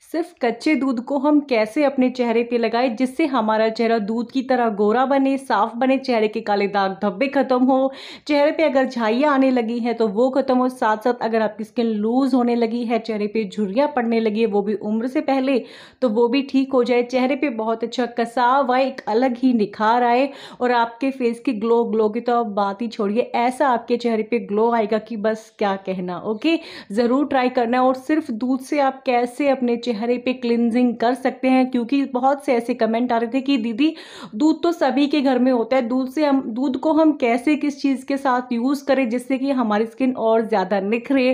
सिर्फ कच्चे दूध को हम कैसे अपने चेहरे पे लगाएं जिससे हमारा चेहरा दूध की तरह गोरा बने साफ बने चेहरे के काले दाग धब्बे खत्म हो चेहरे पे अगर झाइयाँ आने लगी हैं तो वो खत्म हो साथ साथ अगर आपकी स्किन लूज होने लगी है चेहरे पे झुरियाँ पड़ने लगी है वो भी उम्र से पहले तो वो भी ठीक हो जाए चेहरे पर बहुत अच्छा कसाव आए एक अलग ही निखार आए और आपके फेस की ग्लो ग्लो की तो आप बात ही छोड़िए ऐसा आपके चेहरे पर ग्लो आएगा कि बस क्या कहना ओके ज़रूर ट्राई करना और सिर्फ दूध से आप कैसे अपने चेहरे पे क्लिनजिंग कर सकते हैं क्योंकि बहुत से ऐसे कमेंट आ रहे थे कि दीदी दूध तो सभी के घर में होता है दूध से हम दूध को हम कैसे किस चीज़ के साथ यूज़ करें जिससे कि हमारी स्किन और ज़्यादा निखरे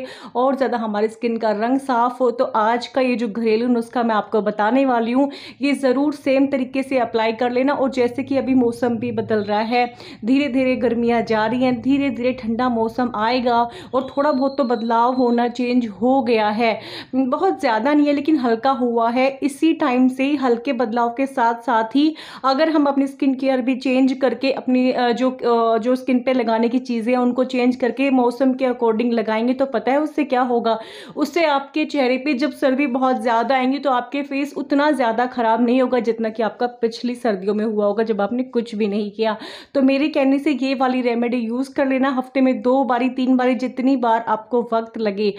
और ज़्यादा हमारी स्किन का रंग साफ़ हो तो आज का ये जो घरेलू नुस्खा मैं आपको बताने वाली हूँ ये ज़रूर सेम तरीके से अप्लाई कर लेना और जैसे कि अभी मौसम भी बदल रहा है धीरे धीरे गर्मियाँ जा रही हैं धीरे धीरे ठंडा मौसम आएगा और थोड़ा बहुत तो बदलाव होना चेंज हो गया है बहुत ज़्यादा नहीं है लेकिन हल्का हुआ है इसी टाइम से हल्के बदलाव के साथ साथ ही अगर हम अपनी स्किन केयर भी चेंज करके अपनी जो जो स्किन पे लगाने की चीज़ें हैं उनको चेंज करके मौसम के अकॉर्डिंग लगाएंगे तो पता है उससे क्या होगा उससे आपके चेहरे पे जब सर्दी बहुत ज़्यादा आएंगी तो आपके फेस उतना ज़्यादा ख़राब नहीं होगा जितना कि आपका पिछली सर्दियों में हुआ होगा जब आपने कुछ भी नहीं किया तो मेरे कहने से ये वाली रेमेडी यूज़ कर लेना हफ्ते में दो बारी तीन बारी जितनी बार आपको वक्त लगे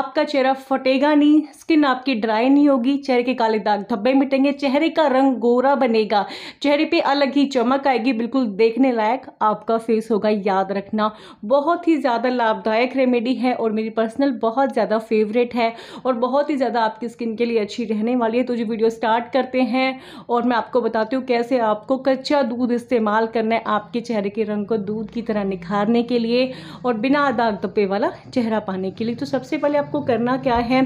आपका चेहरा फटेगा नहीं स्किन आपकी ड्राई नहीं होगी चेहरे के काले दाग धब्बे मिटेंगे चेहरे का रंग गोरा बनेगा चेहरे पे अलग ही चमक आएगी बिल्कुल देखने लायक आपका फेस होगा याद रखना बहुत ही ज़्यादा लाभदायक रेमेडी है और मेरी पर्सनल बहुत ज़्यादा फेवरेट है और बहुत ही ज़्यादा आपकी स्किन के लिए अच्छी रहने वाली है तो जो वीडियो स्टार्ट करते हैं और मैं आपको बताती हूँ कैसे आपको कच्चा दूध इस्तेमाल करना है आपके चेहरे के रंग को दूध की तरह निखारने के लिए और बिना दाग धब्बे वाला चेहरा पाने के लिए तो सबसे पहले आपको करना क्या है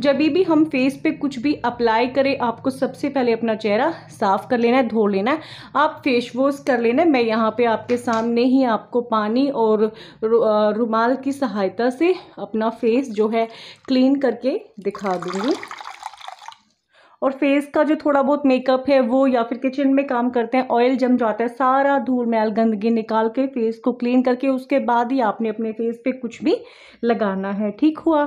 जब भी हम फेस पे कुछ भी अप्लाई करें आपको सबसे पहले अपना चेहरा साफ़ कर लेना है धो लेना है आप फेस वॉश कर लेना है मैं यहाँ पे आपके सामने ही आपको पानी और रुमाल की सहायता से अपना फेस जो है क्लीन करके दिखा दूँगी और फेस का जो थोड़ा बहुत मेकअप है वो या फिर किचन में काम करते हैं ऑयल जम जाता है सारा धूल मैल गंदगी निकाल के फेस को क्लीन करके उसके बाद ही आपने अपने फेस पे कुछ भी लगाना है ठीक हुआ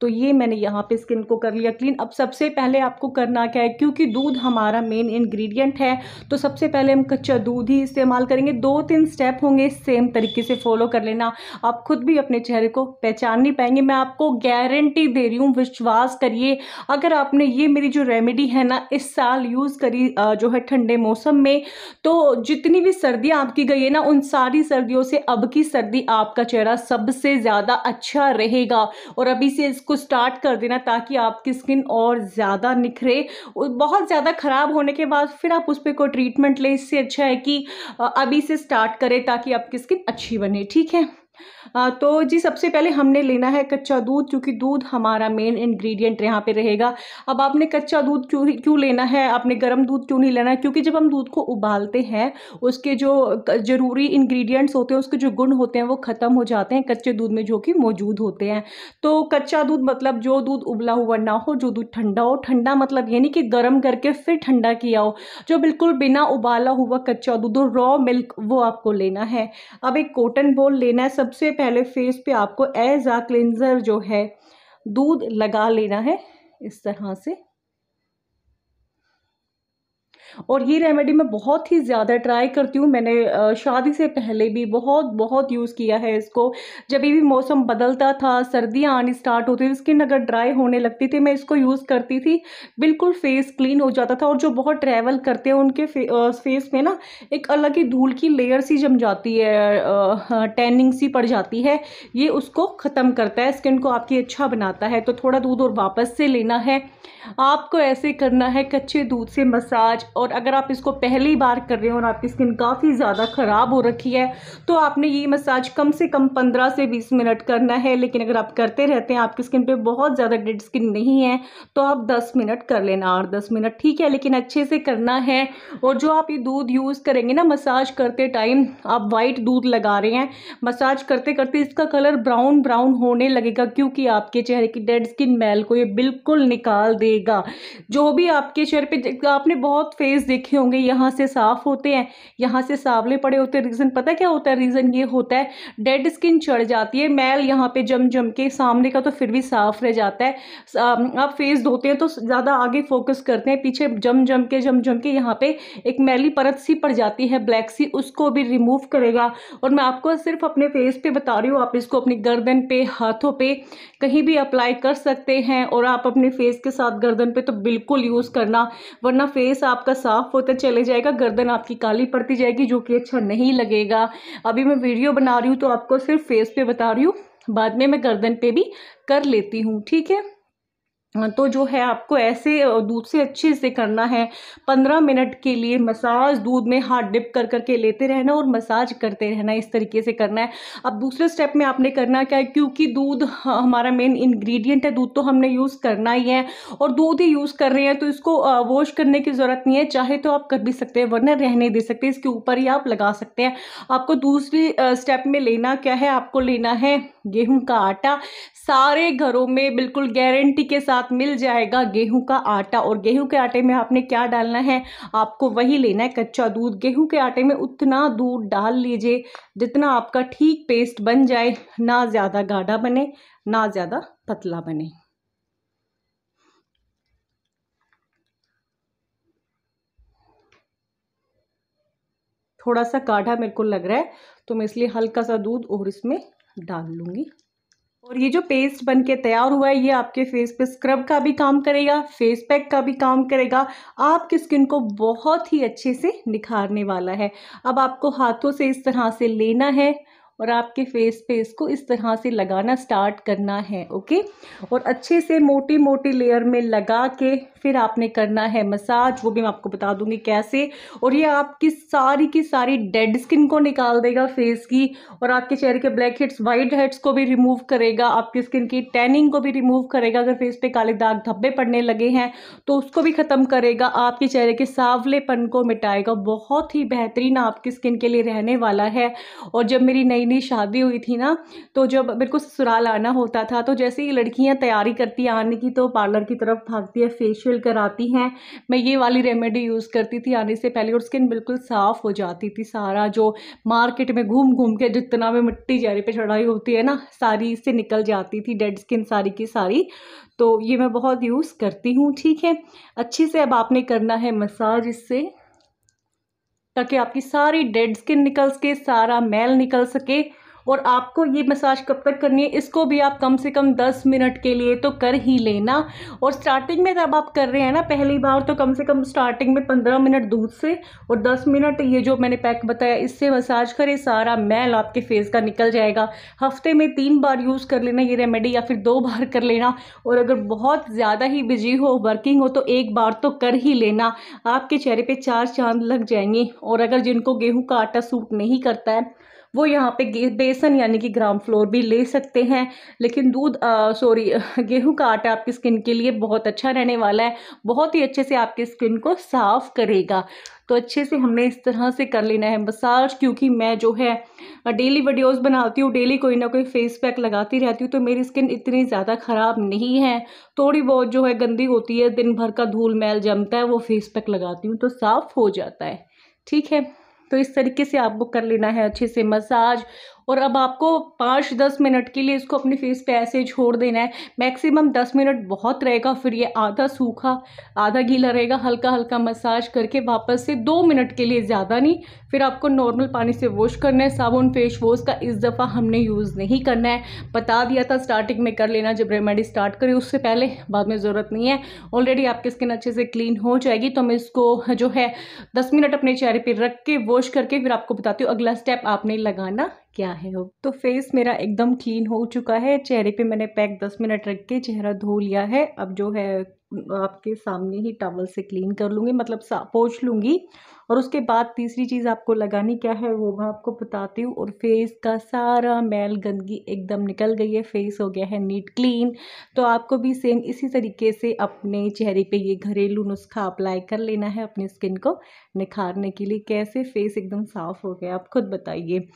तो ये मैंने यहाँ पे स्किन को कर लिया क्लीन अब सबसे पहले आपको करना क्या है क्योंकि दूध हमारा मेन इंग्रेडिएंट है तो सबसे पहले हम कच्चा दूध ही इस्तेमाल करेंगे दो तीन स्टेप होंगे सेम तरीके से फॉलो कर लेना आप खुद भी अपने चेहरे को पहचान नहीं पाएंगे मैं आपको गारंटी दे रही हूँ विश्वास करिए अगर आपने ये मेरी जो रेमेडी है ना इस साल यूज़ करी जो है ठंडे मौसम में तो जितनी भी सर्दियाँ आपकी गई है ना उन सारी सर्दियों से अब की सर्दी आपका चेहरा सबसे ज़्यादा अच्छा रहेगा और अभी से इसको स्टार्ट कर देना ताकि आपकी स्किन और ज़्यादा निखरे बहुत ज़्यादा ख़राब होने के बाद फिर आप उस पर कोई ट्रीटमेंट लें इससे अच्छा है कि अभी से स्टार्ट करें ताकि आपकी स्किन अच्छी बने ठीक है तो जी सबसे पहले हमने लेना है कच्चा दूध क्योंकि दूध हमारा मेन इंग्रेडिएंट यहाँ पे रहेगा अब आपने कच्चा दूध क्यों क्यों लेना है आपने गर्म दूध क्यों नहीं लेना है क्योंकि जब हम दूध को उबालते हैं उसके जो ज़रूरी इंग्रेडिएंट्स होते हैं उसके जो गुण होते हैं वो ख़त्म हो जाते हैं कच्चे दूध में जो कि मौजूद होते हैं तो कच्चा दूध मतलब जो दूध उबला हुआ ना हो जो दूध ठंडा हो ठंडा मतलब ये नहीं कि गर्म करके फिर ठंडा किया हो जो बिल्कुल बिना उबाला हुआ कच्चा दूध रॉ मिल्क वो आपको लेना है अब एक कॉटन बॉल लेना है सब सबसे पहले फेस पे आपको एज आ क्लिनज़र जो है दूध लगा लेना है इस तरह से और ये रेमेडी मैं बहुत ही ज़्यादा ट्राई करती हूँ मैंने शादी से पहले भी बहुत बहुत यूज़ किया है इसको जब भी मौसम बदलता था सर्दियाँ आनी स्टार्ट होती थी स्किन अगर ड्राई होने लगती थी मैं इसको यूज़ करती थी बिल्कुल फेस क्लीन हो जाता था और जो बहुत ट्रैवल करते हैं उनके फेस में ना एक अलग ही धूल की लेयर सी जम जाती है टैनिंग सी पड़ जाती है ये उसको ख़त्म करता है स्किन को आपकी अच्छा बनाता है तो थोड़ा दूध और वापस से लेना है आपको ऐसे करना है कच्चे दूध से मसाज और अगर आप इसको पहली बार कर रहे हो और आपकी स्किन काफ़ी ज़्यादा ख़राब हो रखी है तो आपने ये मसाज कम से कम पंद्रह से बीस मिनट करना है लेकिन अगर आप करते रहते हैं आपकी स्किन पर बहुत ज़्यादा डेड स्किन नहीं है तो आप दस मिनट कर लेना और दस मिनट ठीक है लेकिन अच्छे से करना है और जो आप ये दूध यूज़ करेंगे ना मसाज करते टाइम आप वाइट दूध लगा रहे हैं मसाज करते करते इसका कलर ब्राउन ब्राउन होने लगेगा क्योंकि आपके चेहरे की डेड स्किन मैल को ये बिल्कुल निकाल देगा जो भी आपके चेहरे पे आपने बहुत फेस फेस देखे होंगे यहाँ से साफ होते हैं यहाँ से सावले पड़े होते हैं रीज़न पता क्या होता है रीज़न ये होता है डेड स्किन चढ़ जाती है मैल यहाँ पे जम जम के सामने का तो फिर भी साफ रह जाता है आप फेस धोते हैं तो ज़्यादा आगे फोकस करते हैं पीछे जम जम के जम जम के यहाँ पर एक मैली परत सी पड़ जाती है ब्लैक सी उसको भी रिमूव करेगा और मैं आपको सिर्फ अपने फेस पर बता रही हूँ आप इसको अपनी गर्दन पर हाथों पर कहीं भी अप्लाई कर सकते हैं और आप अपने फेस के साथ गर्दन पे तो बिल्कुल यूज़ करना वरना फेस आपका साफ़ होता चले जाएगा गर्दन आपकी काली पड़ती जाएगी जो कि अच्छा नहीं लगेगा अभी मैं वीडियो बना रही हूँ तो आपको सिर्फ फेस पे बता रही हूँ बाद में मैं गर्दन पे भी कर लेती हूँ ठीक है तो जो है आपको ऐसे दूध से अच्छे से करना है पंद्रह मिनट के लिए मसाज दूध में हाथ डिप कर करके लेते रहना और मसाज करते रहना इस तरीके से करना है अब दूसरे स्टेप में आपने करना क्या है क्योंकि दूध हमारा मेन इंग्रेडिएंट है दूध तो हमने यूज़ करना ही है और दूध ही यूज़ कर रहे हैं तो इसको वॉश करने की ज़रूरत नहीं है चाहे तो आप कर भी सकते हैं वरना रहने दे सकते हैं इसके ऊपर ही आप लगा सकते हैं आपको दूसरी स्टेप में लेना क्या है आपको लेना है गेहूं का आटा सारे घरों में बिल्कुल गारंटी के साथ मिल जाएगा गेहूं का आटा और गेहूं के आटे में आपने क्या डालना है आपको वही लेना है कच्चा दूध गेहूं के आटे में उतना दूध डाल लीजिए जितना आपका ठीक पेस्ट बन जाए ना ज़्यादा गाढ़ा बने ना ज़्यादा पतला बने थोड़ा सा काढ़ा मेरे को लग रहा है तो मैं इसलिए हल्का सा दूध और इसमें डाल लूँगी और ये जो पेस्ट बन के तैयार हुआ है ये आपके फेस पे स्क्रब का भी काम करेगा फेस पैक का भी काम करेगा आपकी स्किन को बहुत ही अच्छे से निखारने वाला है अब आपको हाथों से इस तरह से लेना है और आपके फेस पे इसको इस तरह से लगाना स्टार्ट करना है ओके और अच्छे से मोटी मोटी लेयर में लगा के फिर आपने करना है मसाज वो भी मैं आपको बता दूंगी कैसे और ये आपकी सारी की सारी डेड स्किन को निकाल देगा फेस की और आपके चेहरे के ब्लैक हेड्स वाइट हेड्स को भी रिमूव करेगा आपकी स्किन की टैनिंग को भी रिमूव करेगा अगर फेस पे काले दाग धब्बे पड़ने लगे हैं तो उसको भी ख़त्म करेगा आपके चेहरे के सावलेपन को मिटाएगा बहुत ही बेहतरीन आपकी स्किन के लिए रहने वाला है और जब मेरी नई नई शादी हुई थी ना तो जब मेरे को ससुराल आना होता था तो जैसे ही लड़कियाँ तैयारी करती हैं आने की तो पार्लर की तरफ भागती है फेशियल फेशियल कराती हैं मैं ये वाली रेमेडी यूज़ करती थी आने से पहले और स्किन बिल्कुल साफ़ हो जाती थी सारा जो मार्केट में घूम घूम के जितना भी मिट्टी चेहरे पे चढ़ाई होती है ना सारी इससे निकल जाती थी डेड स्किन सारी की सारी तो ये मैं बहुत यूज़ करती हूँ ठीक है अच्छे से अब आपने करना है मसाज इससे ताकि आपकी सारी डेड स्किन निकल सके सारा मैल निकल सके और आपको ये मसाज कब तक करनी है इसको भी आप कम से कम दस मिनट के लिए तो कर ही लेना और स्टार्टिंग में जब आप कर रहे हैं ना पहली बार तो कम से कम स्टार्टिंग में पंद्रह मिनट दूध से और दस मिनट ये जो मैंने पैक बताया इससे मसाज करें सारा मैल आपके फेस का निकल जाएगा हफ्ते में तीन बार यूज़ कर लेना ये रेमेडी या फिर दो बार कर लेना और अगर बहुत ज़्यादा ही बिजी हो वर्किंग हो तो एक बार तो कर ही लेना आपके चेहरे पर चार चांद लग जाएंगे और अगर जिनको गेहूँ का आटा सूट नहीं करता है वो यहाँ पे बेसन यानी कि ग्राम फ्लोर भी ले सकते हैं लेकिन दूध सॉरी गेहूँ का आटा आपकी स्किन के लिए बहुत अच्छा रहने वाला है बहुत ही अच्छे से आपकी स्किन को साफ़ करेगा तो अच्छे से हमने इस तरह से कर लेना है मसाज क्योंकि मैं जो है डेली वीडियोस बनाती हूँ डेली कोई ना कोई फेस पैक लगाती रहती हूँ तो मेरी स्किन इतनी ज़्यादा ख़राब नहीं है थोड़ी बहुत जो है गंदी होती है दिन भर का धूल मैल जमता है वो फेस पैक लगाती हूँ तो साफ़ हो जाता है ठीक है तो इस तरीके से आपको कर लेना है अच्छे से मसाज और अब आपको पाँच दस मिनट के लिए इसको अपने फेस पे ऐसे छोड़ देना है मैक्सिमम दस मिनट बहुत रहेगा फिर ये आधा सूखा आधा गीला रहेगा हल्का हल्का मसाज करके वापस से दो मिनट के लिए ज़्यादा नहीं फिर आपको नॉर्मल पानी से वॉश करना है साबुन फेस वॉश का इस दफ़ा हमने यूज़ नहीं करना है बता दिया था स्टार्टिंग में कर लेना जब रेमेडी स्टार्ट करें उससे पहले बाद में ज़रूरत नहीं है ऑलरेडी आपकी स्किन अच्छे से क्लीन हो जाएगी तो मैं इसको जो है दस मिनट अपने चेहरे पर रख के वॉश करके फिर आपको बताती हूँ अगला स्टेप आपने लगाना क्या है तो फेस मेरा एकदम क्लीन हो चुका है चेहरे पे मैंने पैक दस मिनट रख के चेहरा धो लिया है अब जो है आपके सामने ही टॉवल से क्लीन कर लूँगी मतलब पोछ लूँगी और उसके बाद तीसरी चीज़ आपको लगानी क्या है वो मैं आपको बताती हूँ और फेस का सारा मैल गंदगी एकदम निकल गई है फेस हो गया है नीट क्लीन तो आपको भी सेम इसी तरीके से अपने चेहरे पे ये घरेलू नुस्खा अप्लाई कर लेना है अपनी स्किन को निखारने के लिए कैसे फेस एकदम साफ़ हो गया आप खुद बताइए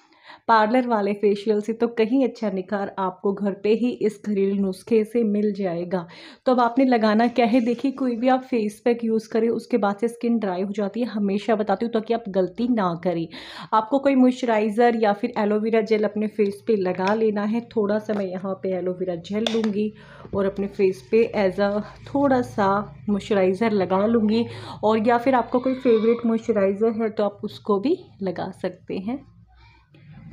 पार्लर वाले फेशियल से तो कहीं अच्छा निखार आपको घर पे ही इस घरेलू नुस्खे से मिल जाएगा तो अब आपने लगाना क्या है देखिए कोई भी आप फेस पैक यूज़ करें उसके बाद से स्किन ड्राई हो जाती है हमेशा बताती हूँ ताकि आप गलती ना करें आपको कोई मॉइस्चराइज़र या फिर एलोवेरा जेल अपने फेस पे लगा लेना है थोड़ा सा मैं यहाँ पर एलोवेरा जेल लूँगी और अपने फेस पर एज अ थोड़ा सा मॉइस्चराइज़र लगा लूँगी और या फिर आपका कोई फेवरेट मॉइस्चराइज़र है तो आप उसको भी लगा सकते हैं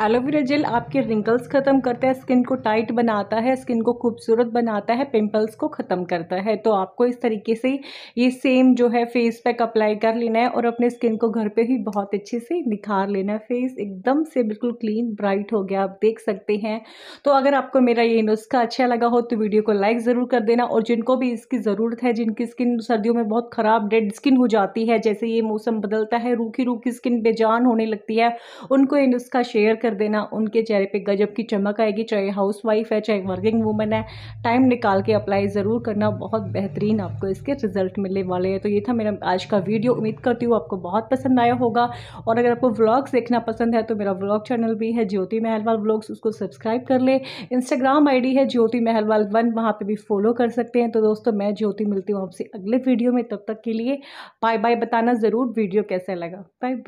एलोवेरा जेल आपके रिंकल्स ख़त्म करता है स्किन को टाइट बनाता है स्किन को खूबसूरत बनाता है पिंपल्स को ख़त्म करता है तो आपको इस तरीके से ये सेम जो है फेस पैक अप्लाई कर लेना है और अपने स्किन को घर पे ही बहुत अच्छे से निखार लेना है फेस एकदम से बिल्कुल क्लीन ब्राइट हो गया आप देख सकते हैं तो अगर आपको मेरा ये नुस्खा अच्छा लगा हो तो वीडियो को लाइक ज़रूर कर देना और जिनको भी इसकी ज़रूरत है जिनकी स्किन सर्दियों में बहुत ख़राब डेड स्किन हो जाती है जैसे ये मौसम बदलता है रूखी रूखी स्किन बेजान होने लगती है उनको ये नुस्खा शेयर कर कर देना उनके चेहरे पे गजब की चमक आएगी चाहे हाउस वाइफ है चाहे वर्किंग वूमन है टाइम निकाल के अप्लाई ज़रूर करना बहुत बेहतरीन आपको इसके रिजल्ट मिलने वाले हैं तो ये था मेरा आज का वीडियो उम्मीद करती हूँ आपको बहुत पसंद आया होगा और अगर आपको व्लॉग्स देखना पसंद है तो मेरा व्लॉग चैनल भी है ज्योति महलवाल व्लॉग्स उसको सब्सक्राइब कर ले इंस्टाग्राम आई है ज्योति महलवाल वन वहाँ पर भी फॉलो कर सकते हैं तो दोस्तों मैं ज्योति मिलती हूँ आपसे अगले वीडियो में तब तक के लिए बाय बाय बताना ज़रूर वीडियो कैसा लगा बाय बाय